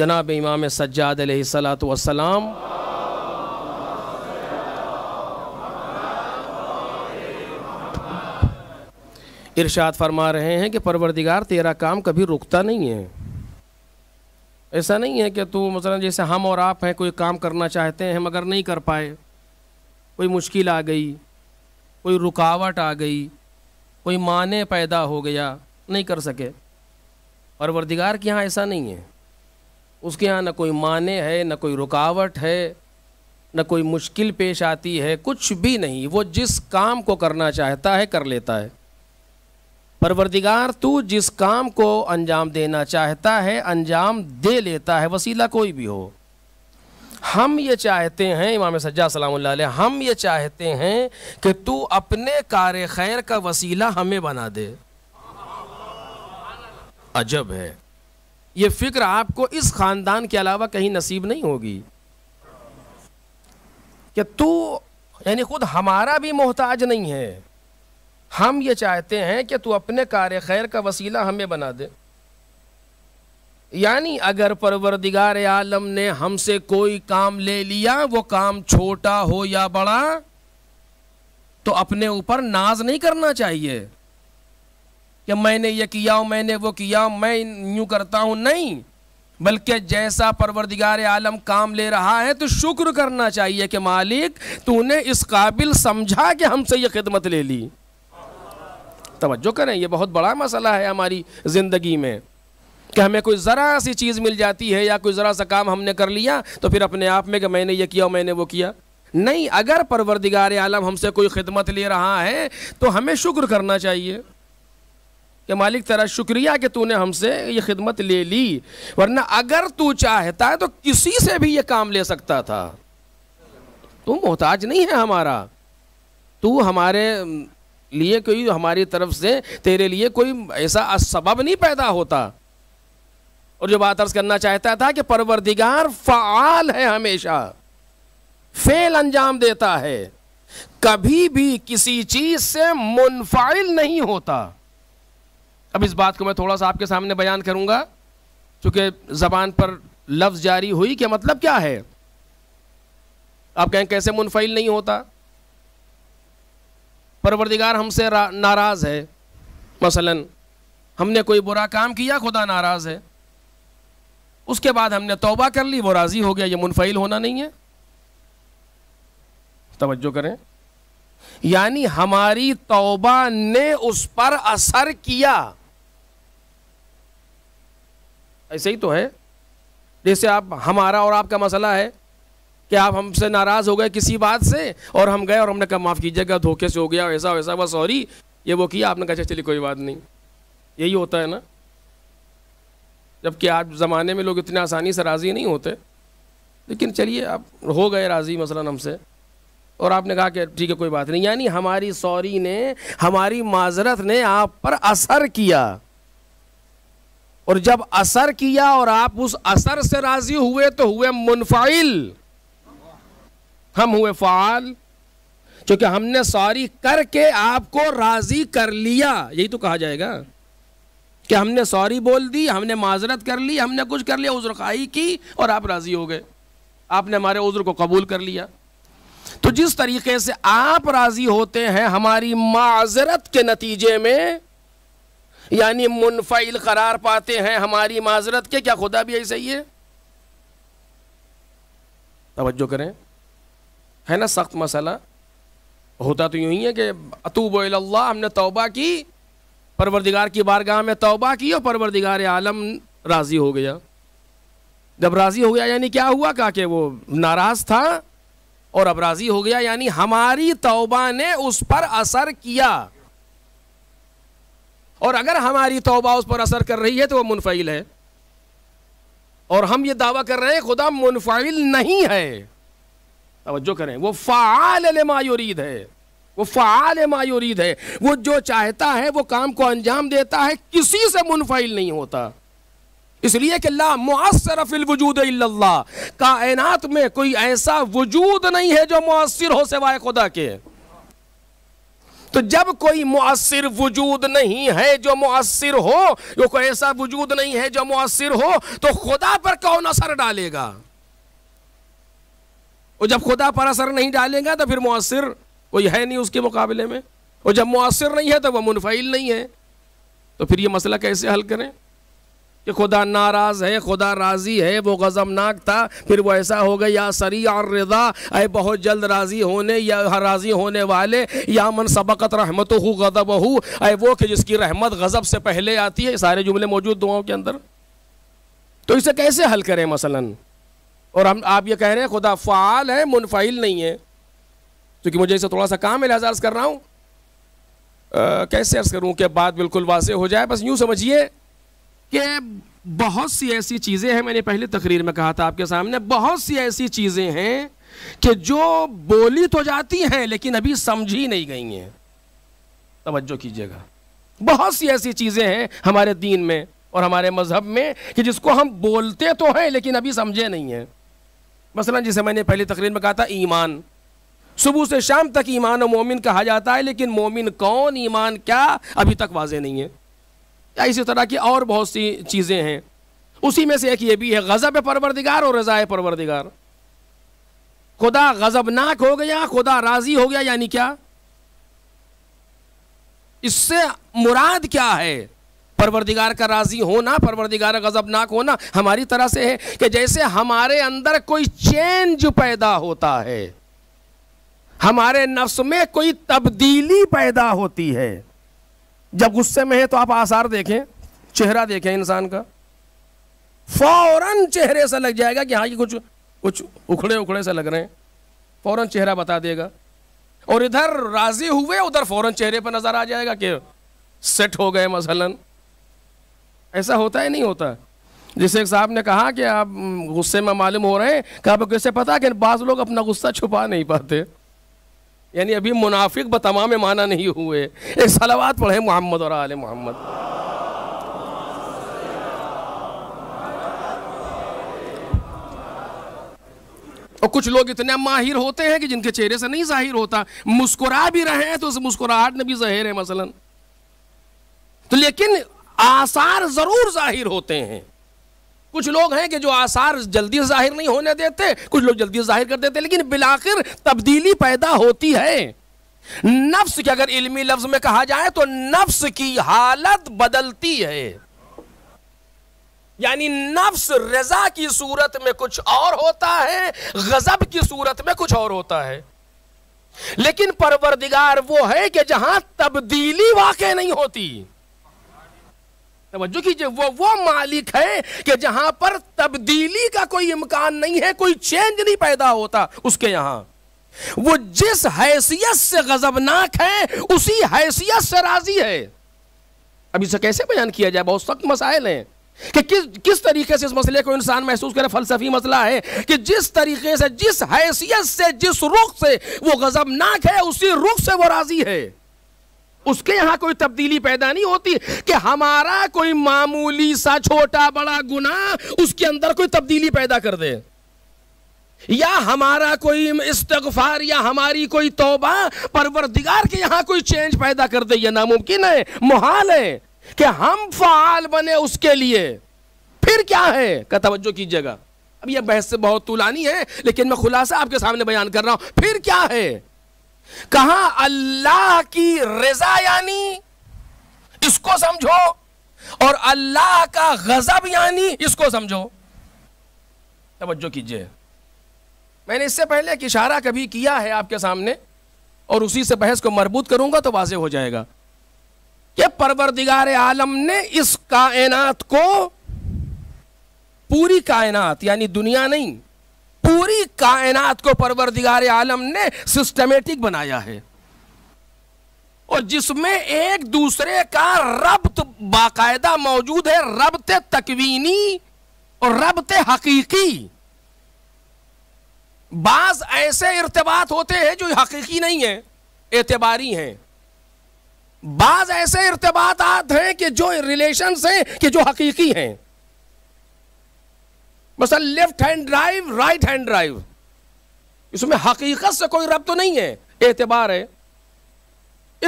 जनाब इमाम सज्जाद सलात इरशाद फरमा रहे हैं कि परवरदिगार तेरा काम कभी रुकता नहीं है ऐसा नहीं है कि तू मतलब जैसे हम और आप हैं कोई काम करना चाहते हैं मगर नहीं कर पाए कोई मुश्किल आ गई कोई रुकावट आ गई कोई माने पैदा हो गया नहीं कर सके वर्दिगार के यहाँ ऐसा नहीं है उसके यहाँ न कोई माने है न कोई रुकावट है न कोई मुश्किल पेश आती है कुछ भी नहीं वो जिस काम को करना चाहता है कर लेता है परवरदिगार तू जिस काम को अंजाम देना चाहता है अंजाम दे लेता है वसीला कोई भी हो हम ये चाहते हैं इमाम सज्जा सलाम हम ये चाहते हैं कि तू अपने कार खैर का वसीला हमें बना दे अजब है ये फ़िक्र आपको इस ख़ानदान के अलावा कहीं नसीब नहीं होगी कि तू यानी ख़ुद हमारा भी मोहताज नहीं है हम ये चाहते हैं कि तू अपने कार खैर का वसीला हमें बना दे यानी अगर परवरदिगार आलम ने हमसे कोई काम ले लिया वो काम छोटा हो या बड़ा तो अपने ऊपर नाज नहीं करना चाहिए कि मैंने ये किया मैंने वो किया मैं यूं करता हूँ नहीं बल्कि जैसा परवरदिगार आलम काम ले रहा है तो शुक्र करना चाहिए कि मालिक तूने इस काबिल समझा कि हमसे ये खिदमत ले ली तवज्जो करें यह बहुत बड़ा मसला है हमारी ज़िंदगी में कि हमें कोई ज़रा सी चीज़ मिल जाती है या कोई ज़रा सा काम हमने कर लिया तो फिर अपने आप में कि मैंने ये किया मैंने वो किया नहीं अगर परवरदिगार आलम हमसे कोई खिदमत ले रहा है तो हमें शुक्र करना चाहिए कि मालिक तेरा शुक्रिया कि तूने हमसे ये खिदमत ले ली वरना अगर तू चाहता है तो किसी से भी ये काम ले सकता था तू मोहताज नहीं है हमारा तू हमारे लिए कोई हमारी तरफ से तेरे लिए कोई ऐसा सबब नहीं पैदा होता और जो बात अर्ज करना चाहता था कि परवरदिगार फ़ाल है हमेशा फेल अंजाम देता है कभी भी किसी चीज़ से मुनफाइल नहीं होता अब इस बात को मैं थोड़ा सा आपके सामने बयान करूंगा चूंकि ज़बान पर लफ्ज़ जारी हुई कि मतलब क्या है आप कहें कैसे मुनफाइल नहीं होता परवरदिगार हमसे नाराज़ है मसलन हमने कोई बुरा काम किया खुदा नाराज़ है उसके बाद हमने तौबा कर ली वो राज़ी हो गया ये मुनफिल होना नहीं है तवज्जो करें यानी हमारी तौबा ने उस पर असर किया ऐसे ही तो है जैसे आप हमारा और आपका मसला है कि आप हमसे नाराज़ हो गए किसी बात से और हम गए और हमने कहा माफ़ कीजिएगा धोखे से हो गया ऐसा वैसा बस सॉरी ये वो किया आपने कहा अच्छा, चलिए कोई बात नहीं यही होता है ना जबकि आज ज़माने में लोग इतने आसानी से राज़ी नहीं होते लेकिन चलिए आप हो गए राज़ी मसला हमसे और आपने कहा कि ठीक है कोई बात नहीं यानी हमारी सॉरी ने हमारी माजरत ने आप पर असर किया और जब असर किया और आप उस असर से राज़ी हुए तो हुए मुनफाइल हम हुए फ़ाल क्योंकि हमने सॉरी करके आपको राज़ी कर लिया यही तो कहा जाएगा कि हमने सॉरी बोल दी हमने माजरत कर ली हमने कुछ कर लिया उज्र खाई की और आप राज़ी हो गए आपने हमारे उज्र को कबूल कर लिया तो जिस तरीके से आप राज़ी होते हैं हमारी माजरत के नतीजे में यानी मुनफाइल करार पाते हैं हमारी माजरत के क्या खुदा भी ऐसे ही है तवज्जो करें है ना सख्त मसला होता तो यूं ही है कि अतूब हमने तोबा की परवरदिगार की बारगाह में तौबा की और परवरदिगार आलम राज़ी हो गया जब राज़ी हो गया यानी क्या हुआ कहा कि वो नाराज़ था और अब राज़ी हो गया यानी हमारी तौबा ने उस पर असर किया और अगर हमारी तौबा उस पर असर कर रही है तो वह मुनफिल है और हम ये दावा कर रहे हैं खुदा मुनफिल नहीं है तोज्जो करें वो फ़ाल मायूरीद है वो फ़ाल मायूरीद है वो जो चाहता है वो काम को अंजाम देता है किसी से मुनफिल नहीं होता इसलिए कि ला फिल वजूद कायनात में कोई ऐसा वजूद नहीं है जो मुसर हो सिवाय खुदा के तो जब कोई मुसर वजूद नहीं है जो मुसर हो जो कोई ऐसा वजूद नहीं है जो मुसर हो तो खुदा पर कौन असर डालेगा और जब खुदा पर असर नहीं डालेगा तो फिर मुसर कोई है नहीं उसके मुकाबले में और जब मुआसर नहीं है तो वह मुनफिल नहीं है तो फिर ये मसला कैसे हल करें कि खुदा नाराज़ है खुदा राज़ी है वो गज़मनाक था फिर वो ऐसा हो गया या सरी और रज़ा अरे बहुत जल्द राज़ी होने या हर राज़ी होने वाले या मन सबकत रहमत हो गज़ब हो अरे वो कि जिसकी रहमत गज़ब से पहले आती है सारे जुमले मौजूद दुआओं के अंदर तो इसे कैसे हल करें मसलन और हम आप ये कह रहे हैं खुदा फ़ाल है मुनफाइल नहीं है क्योंकि मुझे इसे थोड़ा सा काम है लिहाजा कर रहा हूँ कैसे अर्ज़ करूँ कि बात बिल्कुल वाजे हो जाए बस यूँ समझिए कि बहुत सी ऐसी चीज़ें हैं मैंने पहले तकरीर में कहा था आपके सामने बहुत सी ऐसी चीज़ें हैं कि जो बोली तो जाती हैं लेकिन अभी समझी नहीं गई हैं तवज्जो कीजिएगा बहुत सी ऐसी चीज़ें हैं हमारे दीन में और हमारे मज़हब में कि जिसको हम बोलते तो हैं लेकिन अभी समझे नहीं हैं मसला जिसे मैंने पहले तकरीर में कहा था ईमान सुबह से शाम तक ईमान और मोमिन कहा जाता है लेकिन मोमिन कौन ईमान क्या अभी तक वाजे नहीं है या इसी तरह की और बहुत सी चीज़ें हैं उसी में से एक ये भी है गज़ब परवरदिगार और रज़ाए परवरदिगार खुदा गज़बनाक हो गया खुदा राज़ी हो गया यानी क्या इससे मुराद क्या है परवरदिगार का राज़ी होना परवरदिगार गज़बनाक होना हमारी तरह से है कि जैसे हमारे अंदर कोई चेंज पैदा होता है हमारे नफ्स में कोई तब्दीली पैदा होती है जब गुस्से में है तो आप आसार देखें चेहरा देखें इंसान का फौरन चेहरे से लग जाएगा कि हाँ ये कुछ कुछ उखड़े उखड़े से लग रहे हैं फौरन चेहरा बता देगा और इधर राजी हुए उधर फौरन चेहरे पर नजर आ जाएगा कि सेट हो गए मसलन ऐसा होता है नहीं होता जैसे एक साहब ने कहा कि आप गुस्से में मालूम हो रहे हैं कहा कैसे पता कि बाज़ लोग अपना गुस्सा छुपा नहीं पाते यानी अभी मुनाफिक ब तमाम माना नहीं हुए एक सलावात पढ़े मोहम्मद और आल मोहम्मद और कुछ लोग इतने माहिर होते हैं कि जिनके चेहरे से नहीं जाहिर होता मुस्कुरा भी रहे हैं तो उस मुस्कुराहट में भी जहर है मसलन तो लेकिन आसार जरूर जाहिर होते हैं कुछ लोग हैं कि जो आसार जल्दी जाहिर नहीं होने देते कुछ लोग जल्दी जाहिर कर देते लेकिन बिलाखिर तब्दीली पैदा होती है नफ्स की अगर इल्मी लफ्ज में कहा जाए तो नफ्स की हालत बदलती है यानी नफ्स रजा की सूरत में कुछ और होता है गजब की सूरत में कुछ और होता है लेकिन परवरदिगार वो है कि जहां तब्दीली वाकई नहीं होती तो कीजिए वो वो मालिक है कि जहां पर तब्दीली का कोई इम्कान नहीं है कोई चेंज नहीं पैदा होता उसके यहां वो जिस हैसियत से गजबनाक है उसी हैसियत से राजी है अब इसे कैसे बयान किया जाए बहुत सख्त मसाइल हैं कि किस किस तरीके से इस मसले को इंसान महसूस करे फलसफी मसला है कि जिस तरीके से जिस हैसियत से जिस रुख से वो गजबनाक है उसी रुख से वो राजी है उसके यहां कोई तब्दीली पैदा नहीं होती कि हमारा कोई मामूली सा छोटा बड़ा गुना उसके अंदर कोई तब्दीली पैदा कर दे या हमारा कोई इस्तगफार या हमारी कोई तोबा परवरदिगार के यहां कोई चेंज पैदा कर दे यह नामुमकिन है मुहाल है कि हम फाल बने उसके लिए फिर क्या है का तवज्जो कीजिएगा अब यह बहस से बहुत तुलानी है लेकिन मैं खुलासा आपके सामने बयान कर रहा हूं फिर क्या है कहा अल्लाह की रजा यानी इसको समझो और अल्लाह का गजब यानी इसको समझो तवज्जो कीजिए मैंने इससे पहले एक इशारा कभी किया है आपके सामने और उसी से बहस को मरबूत करूंगा तो वाजे हो जाएगा कि परवरदिगार आलम ने इस कायनात को पूरी कायनात यानी दुनिया नहीं पूरी कायनात को परवरदिगार आलम ने सिस्टमेटिक बनाया है और जिसमें एक दूसरे का रब्त बाकायदा मौजूद है रबत तकवीनी और रबत हकीकी बाज ऐसे इर्तबात होते हैं जो हकीकी नहीं है एतबारी हैं बाज ऐसे इर्तबात हैं कि जो रिलेशन हैं कि जो हकीकी हैं मसल left hand drive right hand drive इसमें हकीकत से कोई रब तो नहीं है एतबार है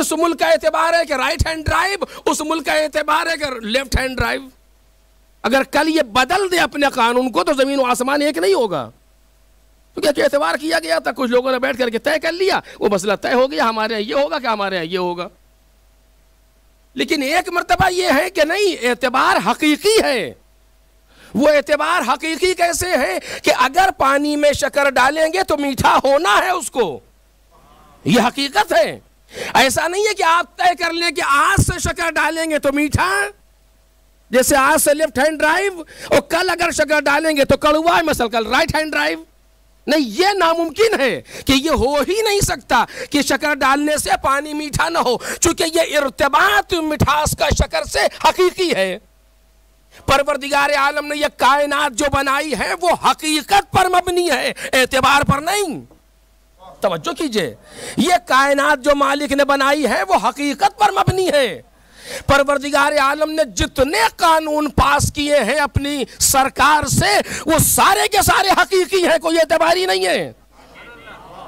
इस मुल्क का एतबार है कि राइट हैंड ड्राइव उस मुल्क का एतबार है कि लेफ्ट हैंड ड्राइव अगर कल ये बदल दे अपने कानून को तो ज़मीन आसमान एक नहीं होगा क्योंकि तो एतबार किया गया था कुछ लोगों ने बैठ करके तय कर लिया वो मसला तय हो गया हमारे यहाँ ये होगा कि हमारे यहाँ ये होगा लेकिन एक मरतबा ये है कि नहीं एतबार हकीकी है वो एतबार हकीकी कैसे है कि अगर पानी में शकर डालेंगे तो मीठा होना है उसको ये हकीकत है ऐसा नहीं है कि आप तय कर लें कि आज से शकर डालेंगे तो मीठा जैसे आज से लेफ्ट हैंड ड्राइव और कल अगर शकर डालेंगे तो कड़ुआ मसल कल राइट हैंड ड्राइव नहीं ये नामुमकिन है कि ये हो ही नहीं सकता कि शक्कर डालने से पानी मीठा ना हो चूंकि ये इरतबात मिठास का शकर से हकीकी है परवरदिगार आलम ने यह कायनात जो बनाई है वो हकीकत पर मबनी है एतबार पर नहीं तवज्जो कीजिए यह कायनात जो मालिक ने बनाई है वो हकीकत पर मबनी है परवरदिगार आलम ने जितने कानून पास किए हैं अपनी सरकार से वो सारे के सारे हकीकी हैं कोई एतबारी नहीं है